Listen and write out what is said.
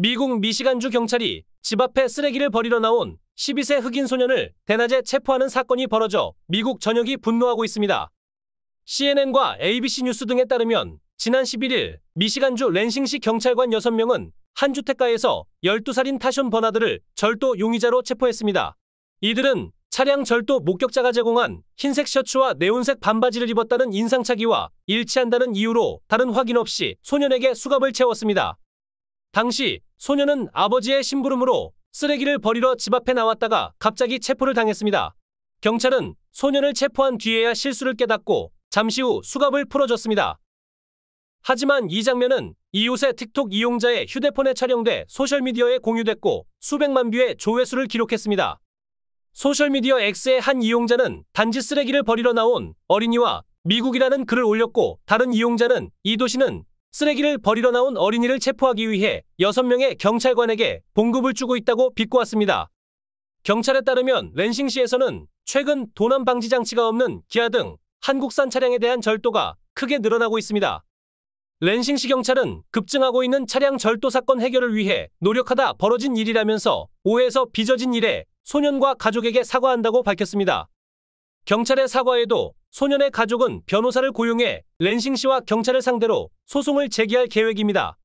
미국 미시간주 경찰이 집 앞에 쓰레기를 버리러 나온 12세 흑인 소년을 대낮에 체포하는 사건이 벌어져 미국 전역이 분노하고 있습니다. CNN과 ABC 뉴스 등에 따르면 지난 11일 미시간주 랜싱시 경찰관 6명은 한 주택가에서 12살인 타션 버나드를 절도 용의자로 체포했습니다. 이들은 차량 절도 목격자가 제공한 흰색 셔츠와 네온색 반바지를 입었다는 인상착의와 일치한다는 이유로 다른 확인 없이 소년에게 수갑을 채웠습니다. 당시 소녀는 아버지의 심부름으로 쓰레기를 버리러 집 앞에 나왔다가 갑자기 체포를 당했습니다. 경찰은 소년을 체포한 뒤에야 실수를 깨닫고 잠시 후 수갑을 풀어줬습니다. 하지만 이 장면은 이웃의 틱톡 이용자의 휴대폰에 촬영돼 소셜미디어에 공유됐고 수백만 뷰의 조회수를 기록했습니다. 소셜미디어 X의 한 이용자는 단지 쓰레기를 버리러 나온 어린이와 미국이라는 글을 올렸고 다른 이용자는 이 도시는 쓰레기를 버리러 나온 어린이를 체포하기 위해 6명의 경찰관에게 봉급을 주고 있다고 비꼬았습니다. 경찰에 따르면 랜싱시에서는 최근 도난 방지 장치가 없는 기아 등 한국산 차량에 대한 절도가 크게 늘어나고 있습니다. 랜싱시 경찰은 급증하고 있는 차량 절도 사건 해결을 위해 노력하다 벌어진 일이라면서 오해에서 빚어진 일에 소년과 가족에게 사과한다고 밝혔습니다. 경찰의 사과에도 소년의 가족은 변호사를 고용해 랜싱 씨와 경찰을 상대로 소송을 제기할 계획입니다.